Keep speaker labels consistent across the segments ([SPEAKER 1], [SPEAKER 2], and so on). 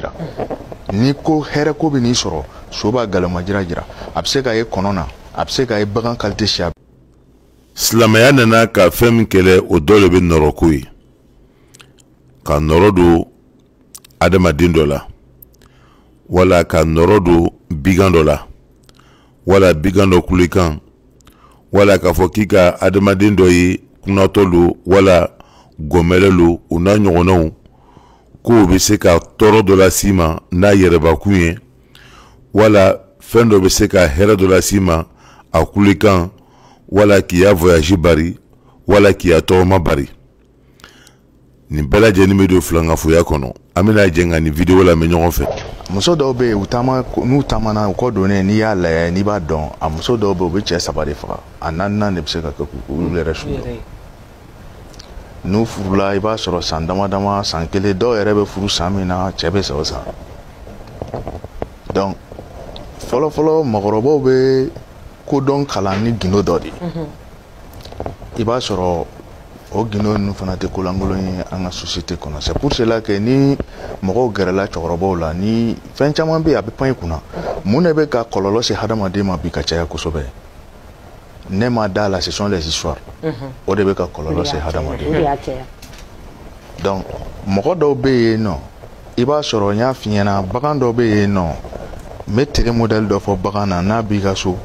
[SPEAKER 1] jira ni ko hɛrɛ ko bɛ n'i sɔrɔ so b'a galama jira a bɛ se ka ye kɔnɔ na a bɛ se ka ye bagan kalite siya.
[SPEAKER 2] silamɛya nana ka fɛn min kɛlɛ o dɔ de bɛ nɔrɔko ye ka nɔrɔ don adamaden dɔ la wala ka nɔrɔ don bigan dɔ la wala bigan dɔ kulekan wala k'a fɔ k'i ka adamaden dɔ ye kunnatɔ lo wala gɔmɛlɛ lo o n'a ɲɔgɔnnaw k'o bɛ se ka tɔɔrɔ dɔ las'i ma n'a yɛrɛbakun ye wala fɛn dɔ bɛ se ka hɛrɛ dɔ las'i ma a kulekan wala k'i y'a voyage bari wala k'i y'a tɔgɔma bari nin bɛɛ lajɛlen bɛ don filankafoya kɔnɔ an bɛna jɛ ka nin video lamɛn ɲɔgɔn fɛ.
[SPEAKER 1] muso dɔw bɛ yen u taama n'u taamana u kɔ donnen n'i y'a lajɛ n'i b'a dɔn a muso dɔw bɛ yen u bɛ cɛ saba de faga a naaninan de bɛ se ka kɛ k'u yɛrɛ su n'u furula i b'a sɔrɔ san dama dama san kelen dɔw yɛrɛ bɛ furu san min na cɛɛ bɛ sa o san donc fɔlɔfɔlɔ mɔgɔrɔbaw bɛ kodɔn kalan ni gindo dɔ de i b'a sɔrɔ o gindo ninnu fana tɛ kolankolon ye an ka société kɔnɔ c'est pour cela que ni mɔgɔw gɛrɛla cɛkɔrɔbaw la ni fɛn caman bɛ yen a bɛ pan i kunna mun de bɛ ka kɔlɔlɔ se hadamaden ma bi ka caya kosɛbɛ nɛma da la ce sont les histoires mhm. o de bɛ ka kɔlɔlɔ se hadamaden donc mɔgɔ dɔw bɛ yen nɔ i b'a sɔrɔ n y'a f'i ɲɛna bagan dɔ bɛ yen nɔ n bɛ tɛgɛ modèle dɔ fɔ bagan na n'a b'i ka so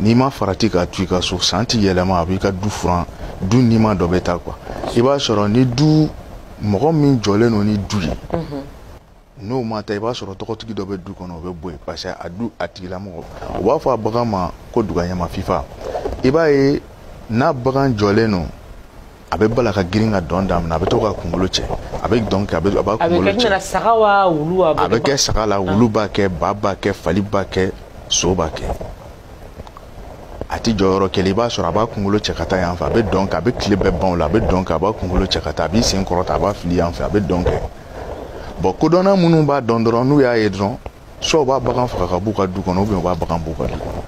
[SPEAKER 1] n'i ma farati ka to i ka so san ti yɛlɛma a b'i ka du furan du nima dɔ bɛ taa kuwa i b'a sɔrɔ ni du mɔgɔ min jɔlen don ni du ye mhm. n'o ma ta i b'a sɔrɔ tɔgɔtigi dɔ bɛ du kɔnɔ o bɛ bɔ yen parce que a du a tigilamɔgɔ o b'a fɔ a bagan ma ko dugaɲama fifa i b'a ye n'a bagan jɔlen no a bɛ bala ka girin ka dɔn daminɛ a bɛ to ka kunkolo cɛ a bɛ dɔn kɛ a bɛ a b'a kunkolo cɛ saga wa wulu wa a bɛ kɛ saga la wulu b'a kɛ ba b'a kɛ fali b'a kɛ so b'a kɛ a ti jɔ yɔrɔ kelen i b'a sɔrɔ a b'a kunkolo cɛ ka taa yan fɛ a bɛ dɔn kɛ a bɛ tile bɛɛ ban o la a bɛ dɔn kɛ a b'a kunkolo cɛ ka taa a b'i sen kɔrɔta a b'a fili yan fɛ a bɛ dɔn kɛ bɔn kodɔnna minnu b'a dɔn dɔrɔn n'u y'a ye dɔrɔn sɔw b'a bagan faga ka b'u ka du kɔnɔ u b'a bagan b'u ka du kɔnɔ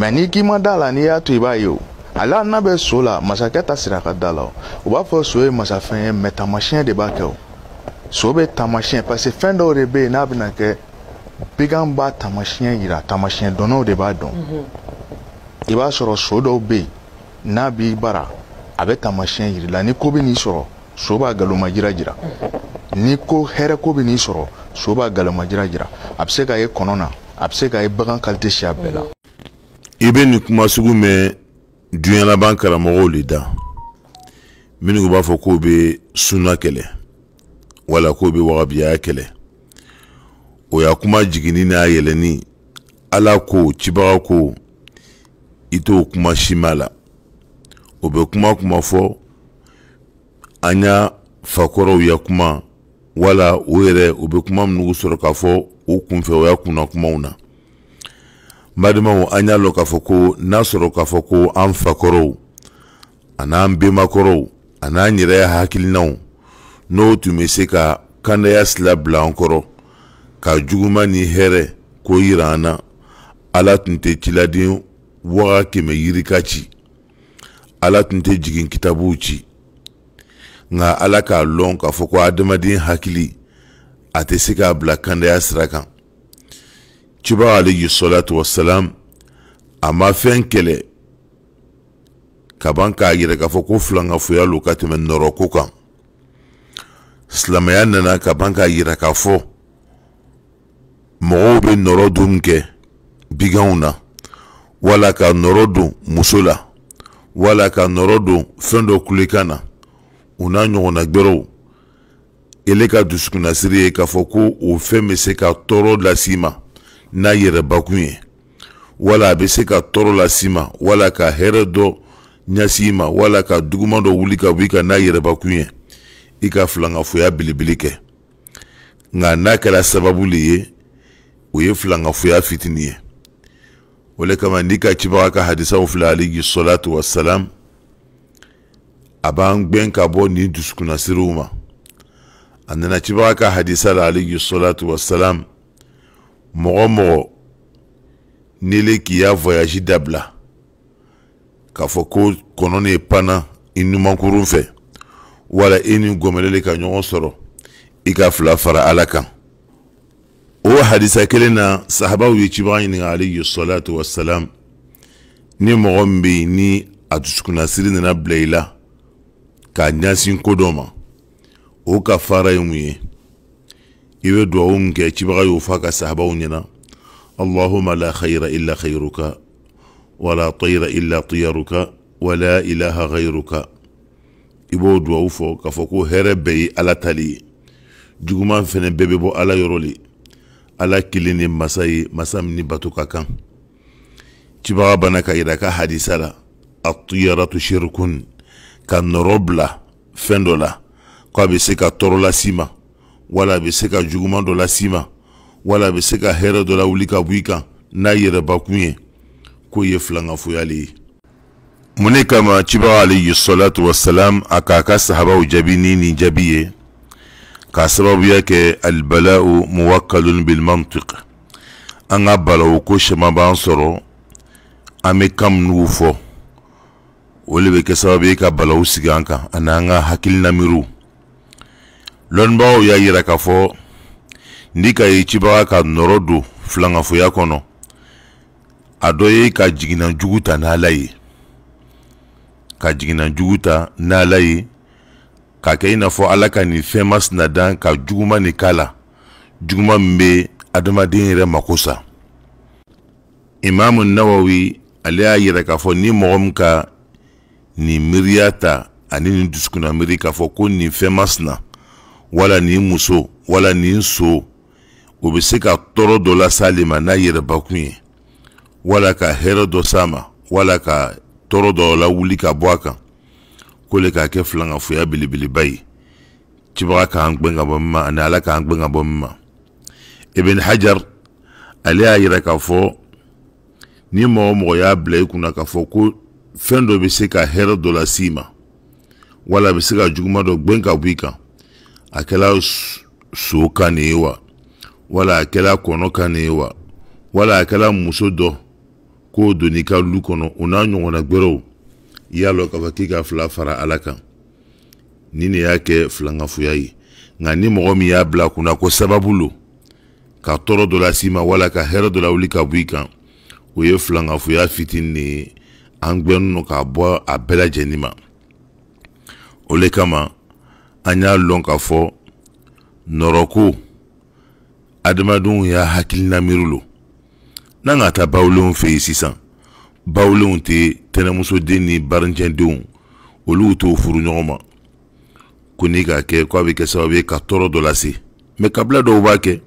[SPEAKER 1] mɛ n'i k'i ma da la n'i y'a to i b'a ye o ale n'a bɛ so la masakɛ ta sira ka da la o b'a fɔ so ye masafɛn ye mɛ taamasiyɛn de b'a kɛ o so bɛ taamasiyɛn parce fɛn dɔw de bɛ yen n'a bɛna kɛ bagan b'a taamasiyɛn yira taamasiyɛn dɔnnaw de b'a dɔn i b'a sɔrɔ so dɔw bɛ yen n'a b'i bara a bɛ taamasiyɛn yiri la ni ko bɛ n'i sɔrɔ so b'a galoma jira jira ni ko hɛrɛ ko bɛ n'i sɔrɔ so b'a galama jira jira a bɛ se ka ye kɔnɔ na a bɛ se ka ye bagan kalite siya bɛɛ la
[SPEAKER 2] i bɛ nin kuma sugu mɛn duɲɛ laban karamɔgɔw le da minnu b'a fɔ k'u bɛ suna kɛlɛ wala k'u bɛ wagabiya kɛlɛ o y'a kuma jiginni n'a yɛlɛnni ala ko cibaga ko i t'o kuma si m'a la o bɛ kuma kuma fɔ an y'a fakɔrɔw ya kuma wala o yɛrɛ u bɛ kuma minnu sɔrɔ k'a fɔ u kunfɛ o y'a kunna kumaw na madama an y'a lɔn k'a fɔ ko n'a sɔrɔ k'a fɔ ko an fakɔrɔw an'an n'an an'an yɛrɛ hakilinaw n'o tun bɛ se ka kandaya sila bila an kɔrɔ ka juguma ni hɛrɛ k'o yira an na ala tun tɛ ciladen waga kɛmɛ yirika ci ala tun tɛ jigin kitabuw ci nka ala k'a lɔn k'a fɔ ko adamaden hakili a tɛ se k'a bila kandaya sira kan ciba alayhi salatu wasalam a ma fɛn kɛlɛ kaban k'a yɛrɛ k'a fɔ ko filankafoya lo ka tɛmɛ nɔrɔko kan silamaya nana ka ban k'a yira k'a fɔ mɔgɔw bɛ nɔrɔ dun kɛ biganw na wala ka nɔrɔ don muso la wala ka nɔrɔ don fɛn dɔ kulekan na u n'a ɲɔgɔnna gbɛrɛw ele ka dusukunnasiri ye k'a fɔ ko o fɛn bɛ se ka tɔɔrɔ las'i ma n'a yɛrɛbakun ye wala a bɛ se ka tɔɔrɔ las'i ma wala ka hɛrɛ dɔ ɲɛsi i ma wala ka juguman dɔ wuli ka bɔ i kan n'a yɛrɛbakun ye i ka filankafoya belebele kɛ nka n'a kɛra sababu le ye o ye filankafoya fitini ye o le kama n'i ka cibaga ka hadisaw filɛ alayhi salatu wasalam a b'an gbɛn ka bɔ nin dusukunnasiriw ma a nana cibaga ka hadisa la alayhi salatu wasalam mɔgɔ mɔgɔ nele k'i y'a voyage dabila k'a fɔ ko kɔnɔ ne pana i numankurun fɛ wala i ni gɔmɛlɛ le ka ɲɔgɔn sɔrɔ i ka fila fara ala kan o hadisa kelen na sahabaw ye cibaga ɲininga alayhi salatu wasalam ni mɔgɔ min be yen ni a dusukunnasiri nana bila i la k'a ɲasin ko dɔ ma o ka fara ye mun ye i be duwawu min kɛ cibaga y'o allahuma la khayra illa khayruka wala tayra illa tiyaruka wala ilaha ghayruka i b'o duwawu fɔ k'a fɔ ala tali ye juguman fɛnɛ bɛɛ bɛ bɔ ala yɔrɔ le ala kelen de masa ye masa min ni bato ka kan cibaga bana ka yira ka hadisa la atiyaratu shirkun ka nɔrɔ bila fɛn dɔ la ko wala a bɛ se ka juguman dɔ las'i wala a bɛ se ka hɛrɛ dɔ lawuli ka bɔ i kan n'a yɛrɛbakun ye k'o ye filangafoyale ye mun ne kama cibaw alayhi salatu wasalam a k'a ka sahabaw jaabi ni nin jaabi ye k'a sababuya kɛ albala'u muwakkalun bilmantiq an ka balawu ko caman b'an sɔrɔ an be kan minnu fɔ o le be kɛ sababu ye ka balawu sigi an kan ani an ka hakilina lɔnnibagaw y'a yira k'a fɔ ni ka ye cibaga ka nɔrɔ don filangafoya kɔnɔ a dɔ ye ka jugu ta n'ala ye ka jugu ta n'ala ye k'a kɛ i n'a fɔ ala ka nin fɛn dan ka juguman nin k'a la juguman min be adamaden yɛrɛ mako sa imamu nawawi ale y'a yira k'a fɔ ni mɔgɔ min ka nin miiriya ta ani nin dusukunna miiri k'a fɔ ko nin fɛn wala nin muso wala nin so o bɛ se ka tɔɔrɔ dɔ las'ale ma n'a yɛrɛbakun ye wala ka hɛrɛ dɔ s'a ma wala ka tɔɔrɔ dɔ lawuli ka bɔ a kan ko le k'a kɛ filankafoya belebeleba ye cibaga k'an gbɛn ka bɔ min ma ani ala k'an gbɛn ka bɔ min ma ibn hajar ale y'a yira k'a fɔ ni mɔgɔ mɔgɔ y'a bila i kunna k'a fɔ ko fɛn dɔ bɛ se ka hɛrɛ dɔ las'i ma wala a bɛ se ka juguma dɔ gbɛn ka bɔ i kan a kɛla so ka nin ye wa wala a kɛla kɔnɔ ka nin ye wa wala a kɛla muso dɔ k'o don n'i ka lu kɔnɔ o n'a ɲɔgɔnna gbɛrɛw i y'a lɔn k'a fɔ k'i ka fila fara ala kan nin de y'a kɛ filankafoya ye nka ni mɔgɔ min y'a bila kunna ko sababu lo ka tɔɔrɔ dɔ las'i ma wala ka hɛrɛ dɔ lawuli ka bɔ i kan o ye filankafoya fitinin de ye an gbɛnnu k'a bɔ a bɛɛ lajɛlen ma o le kama an y'a lɔn k'a fɔ nɔrɔko adamadenw y'a hakilina miiri lo n'an ka taa bawulenw fɛ yen sisan bawulenw tɛ tɛnɛmusoden ni barincɛdenw olu t'o furu ɲɔgɔn ma ko n'i k'a kɛ ko a bɛ kɛ sababu ye ka tɔɔrɔ dɔ lase mɛ kabila dɔw b'a kɛ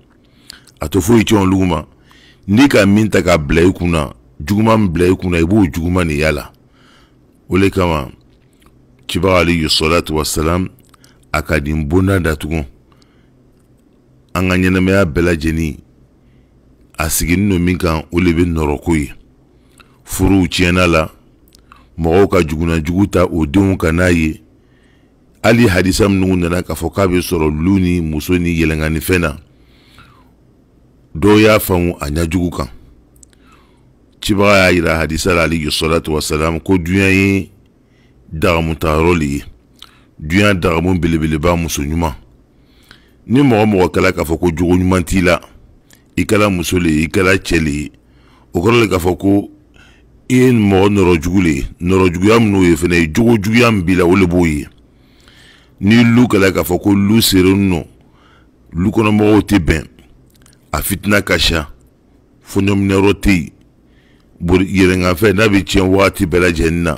[SPEAKER 2] a tɛ foyi tiɲɛ olu ma n'i ka min ta k'a bila i kunna juguman bila i kunna i b'o juguman de y'a la o le kama cibaga ali yusɔlatu wasalam a ka di n bonda datugu an ka ɲɛnɛmaya bɛɛ a siginin no min kan o le be nɔrɔko ye furuw tiɲɛna la mɔgɔw ka jugunajugu ta o denw ka n'a ye hali hadisa minnu nana k'a fɔ k'a be sɔrɔ lu ni muso ni yɛlɛnganifɛn na dɔw y'a faamu a ɲajugu kan cibaga y'a yira hadisa la alayhi salatu wasalam ko duɲa ye dagamutayɔrɔ le ye duɲa dagamu belebeleba muso ɲuman ni mɔgɔ mɔgɔ kɛla k'a fɔ ko jogo ɲuman t'i la i kɛla muso le ye i kɛla cɛ le ye o kɔrɔ le k'a fɔ ko i ye mɔgɔ nɔrɔjugu le ye nɔrɔjuguya minnu ye fɛnɛ ye jogo juguya min b'i la o le b'o ye ni lu kɛla k'a fɔ ko lu serenu nɔ lu kɔnɔmɔgɔw tɛ bɛn a fitina ka sa fɔɲɔminɛyɔrɔ tɛ yen yɛrɛnkanfɛ n'a bɛ tiɲɛ wagati bɛɛ lajɛlen na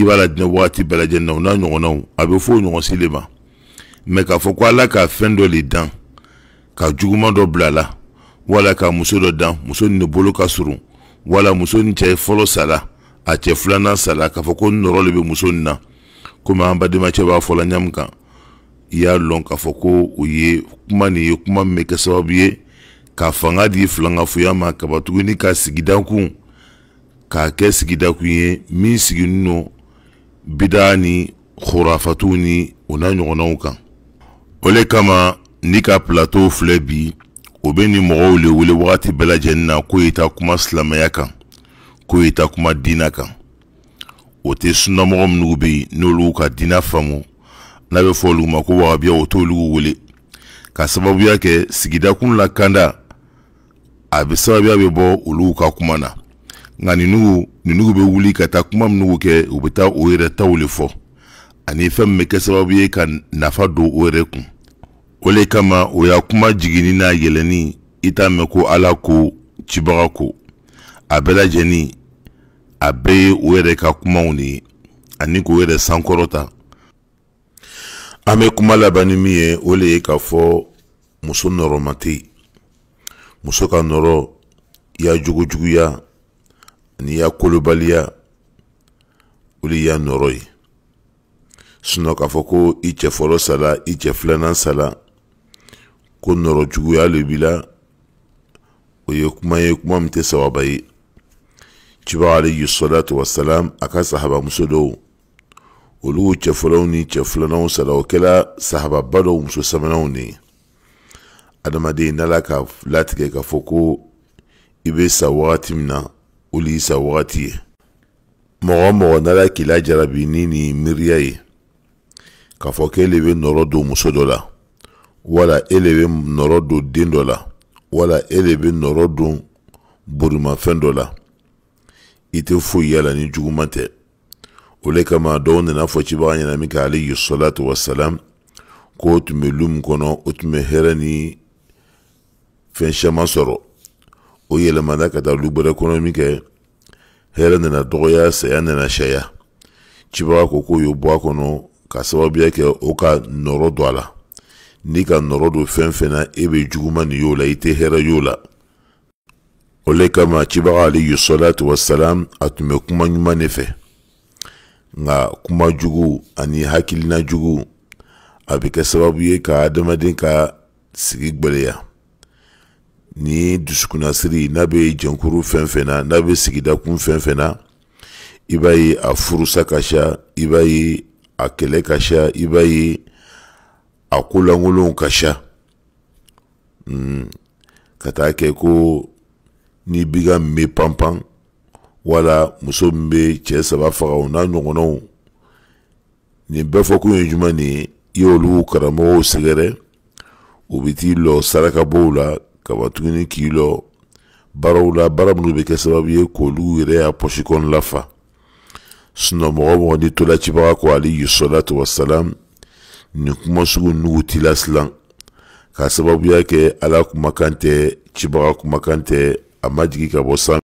[SPEAKER 2] i b'a latinɛ wagati bɛɛ lajɛlen na o n'a ɲɔgɔnnaw a bɛ fɔ o ɲɔgɔn si le ma mɛ k'a fɔ ko ala ka fɛn dɔ le dan ka juguman dɔ bila a la wala ka muso dɔ dan muso nin de bolo ka surun wala muso ni cɛ fɔlɔ sala a cɛ filanan sala k'a fɔ ko nɔrɔ le bɛ muso nin na komi an badenmacɛ b'a fɔla ɲamu kan i y'a lɔn k'a fɔ ko o ye kuma nin ye kuma min bɛ kɛ sababu ye ka fanga di filankafoya ma kabatuguni ka sigida kun k'a kɛ sigida kun ye min siginin no bida ni khurafatu ni o n'a ɲɔgɔnnaw kan o le kama ni ka plateau filɛ bi o bɛ nin mɔgɔw le wele wagati bɛɛ lajɛlen na ko i ta kuma silamɛya kan ko i ta kuma diina kan o tɛ sunnamɔgɔ minnu bɛ yen n'olu ka diina faamu n'a bɛ fɔ olu ma ko wahabiya o t'olu wele ka sababuya kɛ sigidakun lakanda a bɛ sababuya bɛ bɔ olu ka kuma na nka ninnu ninnu bɛ wuli ka taa kuma minnu kɛ u bɛ taa o yɛrɛ taw le fɔ ani fɛn min bɛ kɛ sababu ye ka nafa don o yɛrɛ kun o le kama o y'a kuma jiginni n'a yɛlɛnni i t'a mɛn ko ala ko cibaga ko a bɛɛ lajɛlen a bɛɛ ye o yɛrɛ ka kumaw de ye ani k'o yɛrɛ sankɔrɔta an bɛ kuma laban ni min ye o le ye k'a fɔ muso nɔrɔma tɛ yen muso ka nɔrɔ i y'a jogojuguya ani y'a kolobaliya o y'a nɔrɔ ye sinɔ k'a fɔ ko i cɛ fɔlɔ sala i cɛ filanan sala ko nɔrɔ juguya le b'i la o ye kuma ye kuma min tɛ sababa ye ciba alayhi salatu salam a ka sahabamuso dɔw olu cɛ fɔlɔw ni cɛ filananw sala o kɛla sahababa dɔw muso sabananw de ye adamaden n'ala ka latigɛ k'a fɔ ko i bɛ sa wagati min na olu sa wagati ye mɔgɔ mɔgɔ n'ala k'i lajarabi ni nin miiriya ye k'a fɔ k'e le bɛ nɔrɔ don muso dɔ la wala e le bɛ nɔrɔ don den dɔ la wala e le bɛ nɔrɔ don bolimafɛn dɔ la i tɛ foyi y'a la ni juguman tɛ o le kama dɔw nana fɔ cibaga ɲɛna min kɛ ale salatu wa salam k'o tun bɛ lu kɔnɔ o tun bɛ hɛrɛ ni fɛn caman sɔrɔ o yɛlɛmana ka taa olu bɛrɛ kɔnɔmi kɛ hɛrɛ nana dɔgɔya saya nana saya cibaga ko k'o y'o bɔ a kɔnɔ ka sababuya kɛ o ka nɔrɔ don a la n'i ka nɔrɔ do fɛn fɛn na e bɛ juguman nin y'o la i tɛ hɛrɛ y'o la o le kama cibaga alayhi salatu wasalam a tun bɛ kuma ɲuman de fɛ nka kuma jugu ani hakilina jugu a bɛ kɛ sababu ye ka adamaden ka sigi gwɛlɛya Ni ye dusukunnasiri n'a bɛ jɛnkuru fɛn fɛn na n'a bɛ sigidakun fɛn fɛn na i b'a ye a furusa ka ca i b'a ye a kɛlɛ ka ca i b'a ye a kolankolonw ka ca mm. ka taa kɛ ko ni biga min bɛ panpan wala muso min bɛ cɛ saba faga o n'a ɲɔgɔnnaw nin bɛɛ fɔ kun ye jumɛn nin ye i y'olu karamɔgɔw sɛgɛrɛ u bɛ t'i lɔ sarakabɔw la kaba tuguni k'i lɔ baaraw la baara minnu bɛ kɛ sababu ye k'olu yɛrɛ y'a pɔsi kɔnɔ lafa sinɔmɔgɔ mɔgɔ n'i tola cibaga kɔ ale yisolatu wasalam nin kuma sugu n'u t'i lasilan k'a sababuya kɛ ala kumakan tɛ cibaga kumakan tɛ a ma jigin ka bɔ
[SPEAKER 1] san